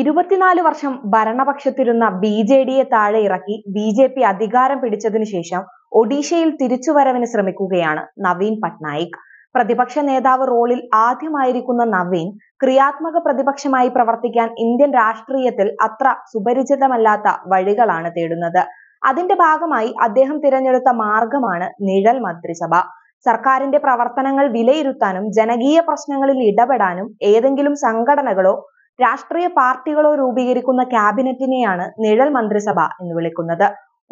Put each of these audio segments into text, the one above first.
ഇരുപത്തിനാല് വർഷം ഭരണപക്ഷത്തിരുന്ന B J ഡിയെ താഴെ ഇറക്കി ബി ജെ പി അധികാരം പിടിച്ചതിനു ശേഷം ഒഡീഷയിൽ തിരിച്ചുവരവിന് ശ്രമിക്കുകയാണ് നവീൻ പട്നായിക് പ്രതിപക്ഷ നേതാവ് റോളിൽ ആദ്യമായിരിക്കുന്ന നവീൻ ക്രിയാത്മക പ്രതിപക്ഷമായി പ്രവർത്തിക്കാൻ ഇന്ത്യൻ രാഷ്ട്രീയത്തിൽ അത്ര സുപരിചിതമല്ലാത്ത വഴികളാണ് തേടുന്നത് അതിന്റെ ഭാഗമായി അദ്ദേഹം തിരഞ്ഞെടുത്ത മാർഗമാണ് നിഴൽ മന്ത്രിസഭ സർക്കാരിന്റെ പ്രവർത്തനങ്ങൾ വിലയിരുത്താനും ജനകീയ പ്രശ്നങ്ങളിൽ ഇടപെടാനും ഏതെങ്കിലും സംഘടനകളോ രാഷ്ട്രീയ പാർട്ടികളോ രൂപീകരിക്കുന്ന ക്യാബിനറ്റിനെയാണ് നിഴൽ മന്ത്രിസഭ എന്ന് വിളിക്കുന്നത്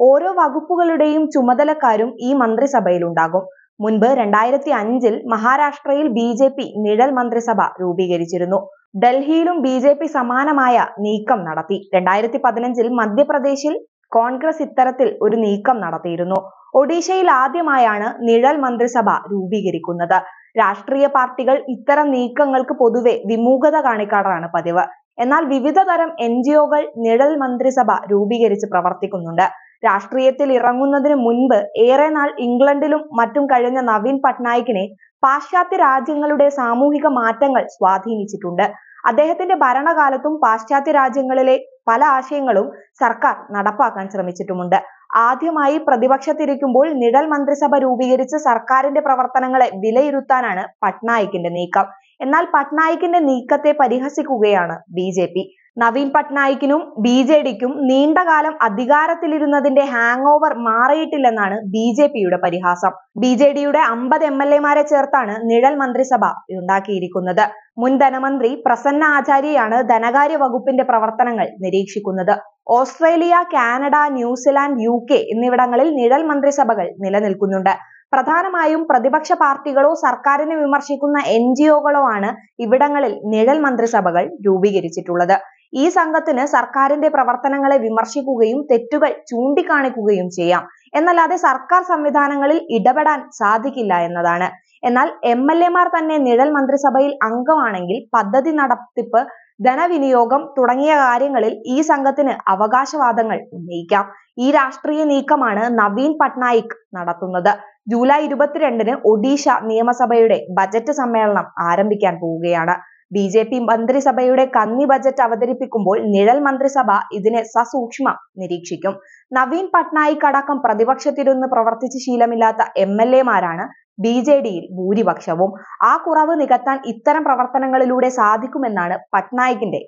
ഓരോ വകുപ്പുകളുടെയും ചുമതലക്കാരും ഈ മന്ത്രിസഭയിൽ ഉണ്ടാകും മുൻപ് രണ്ടായിരത്തി അഞ്ചിൽ മഹാരാഷ്ട്രയിൽ ബി ജെ പി നിഴൽ മന്ത്രിസഭ രൂപീകരിച്ചിരുന്നു ഡൽഹിയിലും ബി ജെ പി സമാനമായ നീക്കം നടത്തി രണ്ടായിരത്തി പതിനഞ്ചിൽ മധ്യപ്രദേശിൽ കോൺഗ്രസ് ഇത്തരത്തിൽ ഒരു നീക്കം നടത്തിയിരുന്നു ഒഡീഷയിൽ ആദ്യമായാണ് നിഴൽ മന്ത്രിസഭ രൂപീകരിക്കുന്നത് രാഷ്ട്രീയ പാർട്ടികൾ ഇത്തരം നീക്കങ്ങൾക്ക് പൊതുവെ വിമുഖത കാണിക്കാറാണ് പതിവ് എന്നാൽ വിവിധ തരം എൻ ഒകൾ നിഴൽ മന്ത്രിസഭ രൂപീകരിച്ച് പ്രവർത്തിക്കുന്നുണ്ട് രാഷ്ട്രീയത്തിൽ ഇറങ്ങുന്നതിന് മുൻപ് ഏറെ നാൾ ഇംഗ്ലണ്ടിലും മറ്റും കഴിഞ്ഞ നവീൻ പട്നായിക്കിനെ പാശ്ചാത്യ രാജ്യങ്ങളുടെ സാമൂഹിക മാറ്റങ്ങൾ സ്വാധീനിച്ചിട്ടുണ്ട് അദ്ദേഹത്തിന്റെ ഭരണകാലത്തും പാശ്ചാത്യ രാജ്യങ്ങളിലെ പല ആശയങ്ങളും സർക്കാർ നടപ്പാക്കാൻ ശ്രമിച്ചിട്ടുമുണ്ട് ആദ്യമായി പ്രതിപക്ഷത്തിരിക്കുമ്പോൾ നിഴൽ മന്ത്രിസഭ രൂപീകരിച്ച് സർക്കാരിന്റെ പ്രവർത്തനങ്ങളെ വിലയിരുത്താനാണ് പട്നായിക്കിന്റെ നീക്കം എന്നാൽ പട്നായിക്കിന്റെ നീക്കത്തെ പരിഹസിക്കുകയാണ് ബി ജെ പി നവീൻ പട്നായിക്കിനും ബി ജെ ഡിക്കും നീണ്ടകാലം അധികാരത്തിലിരുന്നതിന്റെ ഹാങ് ഓവർ മാറിയിട്ടില്ലെന്നാണ് ബി ജെ പിയുടെ പരിഹാസം ബി ജെ ഡിയുടെ അമ്പത് എം എൽ എമാരെ ചേർത്താണ് നിഴൽ മന്ത്രിസഭ ഉണ്ടാക്കിയിരിക്കുന്നത് മുൻ ധനമന്ത്രി പ്രസന്ന ആചാര്യയാണ് ധനകാര്യ വകുപ്പിന്റെ പ്രവർത്തനങ്ങൾ നിരീക്ഷിക്കുന്നത് Australia Canada New Zealand U K എന്നിവിടങ്ങളിൽ നിഴൽ മന്ത്രിസഭകൾ നിലനിൽക്കുന്നുണ്ട് പ്രധാനമായും പ്രതിപക്ഷ പാർട്ടികളോ സർക്കാരിനെ വിമർശിക്കുന്ന എൻ ജി ഒകളോ ആണ് ഇവിടങ്ങളിൽ നിഴൽ മന്ത്രിസഭകൾ രൂപീകരിച്ചിട്ടുള്ളത് ഈ സംഘത്തിന് സർക്കാരിന്റെ പ്രവർത്തനങ്ങളെ വിമർശിക്കുകയും തെറ്റുകൾ ചൂണ്ടിക്കാണിക്കുകയും ചെയ്യാം എന്നല്ലാതെ സർക്കാർ സംവിധാനങ്ങളിൽ ഇടപെടാൻ സാധിക്കില്ല എന്നതാണ് എന്നാൽ എം എൽ തന്നെ നിഴൽ മന്ത്രിസഭയിൽ അംഗമാണെങ്കിൽ പദ്ധതി നടത്തിപ്പ് ധനവിനിയോഗം തുടങ്ങിയ കാര്യങ്ങളിൽ ഈ സംഘത്തിന് അവകാശവാദങ്ങൾ ഉന്നയിക്കാം ഈ രാഷ്ട്രീയ നീക്കമാണ് നവീൻ പട്നായിക് നടത്തുന്നത് ജൂലൈ ഇരുപത്തിരണ്ടിന് ഒഡീഷ നിയമസഭയുടെ ബജറ്റ് സമ്മേളനം ആരംഭിക്കാൻ പോവുകയാണ് ബി ജെ പി മന്ത്രിസഭയുടെ കന്നി ബജറ്റ് അവതരിപ്പിക്കുമ്പോൾ നിഴൽ മന്ത്രിസഭ ഇതിനെ സസൂക്ഷ്മം നിരീക്ഷിക്കും നവീൻ പട്നായിക് അടക്കം പ്രതിപക്ഷത്തിരുന്ന് പ്രവർത്തിച്ച് ശീലമില്ലാത്ത എം എൽ എമാരാണ് ബി ജെ ഡിയിൽ ഭൂരിപക്ഷവും ആ കുറവ് നികത്താൻ ഇത്തരം പ്രവർത്തനങ്ങളിലൂടെ സാധിക്കുമെന്നാണ് പട്നായിക്കിന്റെ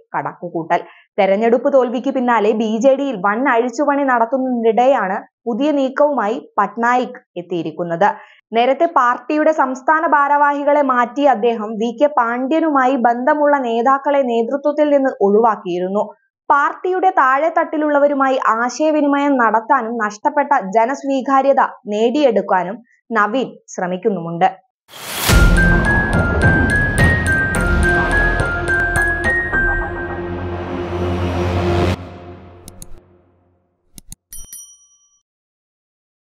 കൂട്ടൽ തെരഞ്ഞെടുപ്പ് തോൽവിക്ക് പിന്നാലെ ബി ജെ ഡിയിൽ വൻ അഴിച്ചുപണി നടത്തുന്നതിനിടെയാണ് പുതിയ നീക്കവുമായി പട്നായിക് എത്തിയിരിക്കുന്നത് നേരത്തെ പാർട്ടിയുടെ സംസ്ഥാന ഭാരവാഹികളെ മാറ്റി അദ്ദേഹം വി കെ പാണ്ഡ്യനുമായി ബന്ധമുള്ള നേതാക്കളെ നേതൃത്വത്തിൽ നിന്ന് ഒഴിവാക്കിയിരുന്നു പാർട്ടിയുടെ താഴെത്തട്ടിലുള്ളവരുമായി ആശയവിനിമയം നടത്താനും നഷ്ടപ്പെട്ട ജനസ്വീകാര്യത നേടിയെടുക്കാനും നവീൻ ശ്രമിക്കുന്നുമുണ്ട്